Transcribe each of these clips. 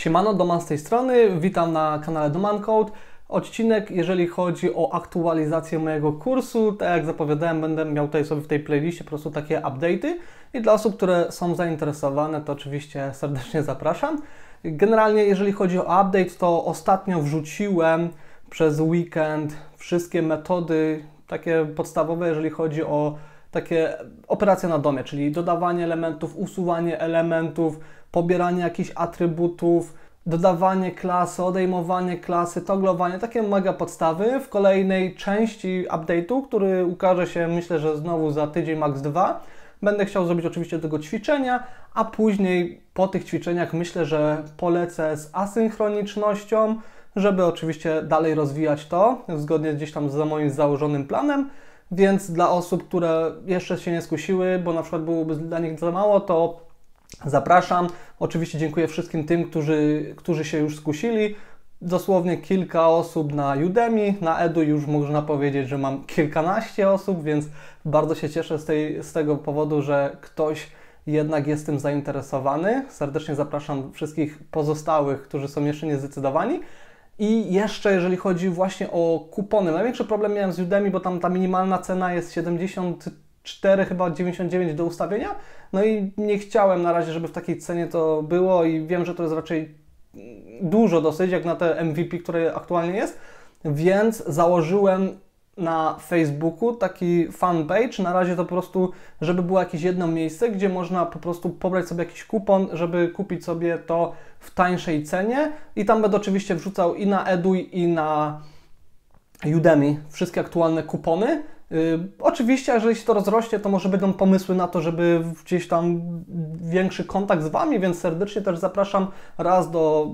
Siemano, Doman z tej strony, witam na kanale Doman Code. Odcinek, jeżeli chodzi o aktualizację mojego kursu, tak jak zapowiadałem, będę miał tutaj sobie w tej playliście po prostu takie update'y i dla osób, które są zainteresowane, to oczywiście serdecznie zapraszam. Generalnie, jeżeli chodzi o update, to ostatnio wrzuciłem przez weekend wszystkie metody takie podstawowe, jeżeli chodzi o takie operacje na domie, czyli dodawanie elementów, usuwanie elementów, pobieranie jakichś atrybutów, dodawanie klasy, odejmowanie klasy, toglowanie, takie mega podstawy. W kolejnej części update'u, który ukaże się myślę, że znowu za tydzień, max 2, będę chciał zrobić oczywiście tego ćwiczenia, a później po tych ćwiczeniach myślę, że polecę z asynchronicznością, żeby oczywiście dalej rozwijać to zgodnie gdzieś tam z moim założonym planem. Więc dla osób, które jeszcze się nie skusiły, bo na przykład byłoby dla nich za mało, to zapraszam. Oczywiście dziękuję wszystkim tym, którzy, którzy się już skusili. Dosłownie kilka osób na Udemy, na Edu już można powiedzieć, że mam kilkanaście osób, więc bardzo się cieszę z, tej, z tego powodu, że ktoś jednak jest tym zainteresowany. Serdecznie zapraszam wszystkich pozostałych, którzy są jeszcze niezdecydowani, i jeszcze jeżeli chodzi właśnie o kupony, największy problem miałem z Udemy, bo tam ta minimalna cena jest 74 chyba 99 do ustawienia. No i nie chciałem na razie, żeby w takiej cenie to było i wiem, że to jest raczej dużo dosyć jak na te MVP, które aktualnie jest, więc założyłem na Facebooku taki fanpage. Na razie to po prostu, żeby było jakieś jedno miejsce, gdzie można po prostu pobrać sobie jakiś kupon, żeby kupić sobie to w tańszej cenie. I tam będę oczywiście wrzucał i na Eduy, i na Udemy wszystkie aktualne kupony. Y, oczywiście, jeżeli się to rozrośnie, to może będą pomysły na to, żeby gdzieś tam większy kontakt z Wami, więc serdecznie też zapraszam raz do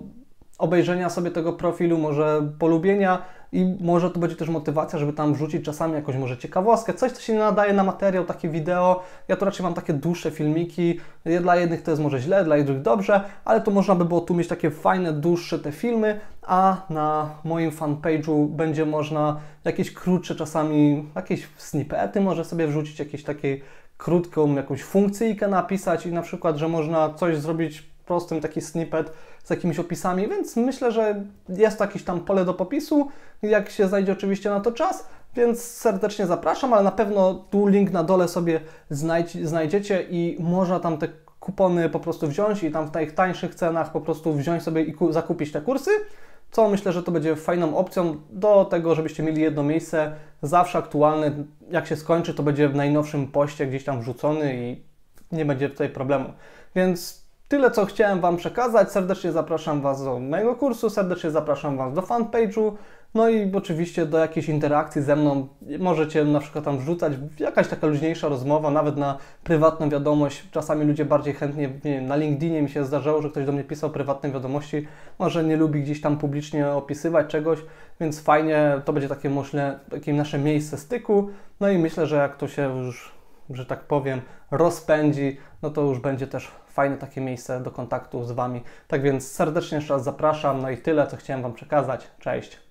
obejrzenia sobie tego profilu, może polubienia, i może to będzie też motywacja, żeby tam wrzucić czasami jakąś może ciekawostkę, coś, co się nie nadaje na materiał, takie wideo. Ja tu raczej mam takie dłuższe filmiki. Dla jednych to jest może źle, dla innych dobrze, ale to można by było tu mieć takie fajne, dłuższe te filmy, a na moim fanpage'u będzie można jakieś krótsze czasami, jakieś snippety może sobie wrzucić, jakieś takie krótką jakąś funkcyjkę napisać i na przykład, że można coś zrobić prostym taki snippet z jakimiś opisami, więc myślę, że jest jakieś tam pole do popisu, jak się znajdzie oczywiście na to czas, więc serdecznie zapraszam, ale na pewno tu link na dole sobie znajdziecie i można tam te kupony po prostu wziąć i tam w tych tańszych cenach po prostu wziąć sobie i zakupić te kursy, co myślę, że to będzie fajną opcją do tego, żebyście mieli jedno miejsce zawsze aktualne. Jak się skończy, to będzie w najnowszym poście gdzieś tam wrzucony i nie będzie tutaj problemu. Więc Tyle, co chciałem Wam przekazać. Serdecznie zapraszam Was do mojego kursu, serdecznie zapraszam Was do fanpage'u, no i oczywiście do jakiejś interakcji ze mną. Możecie na przykład tam wrzucać jakaś taka luźniejsza rozmowa, nawet na prywatną wiadomość. Czasami ludzie bardziej chętnie, nie wiem, na LinkedInie mi się zdarzało, że ktoś do mnie pisał prywatne wiadomości. Może nie lubi gdzieś tam publicznie opisywać czegoś, więc fajnie, to będzie takie, myślę, takie nasze miejsce styku. No i myślę, że jak to się już że tak powiem, rozpędzi, no to już będzie też fajne takie miejsce do kontaktu z Wami. Tak więc serdecznie jeszcze raz zapraszam. No i tyle, co chciałem Wam przekazać. Cześć!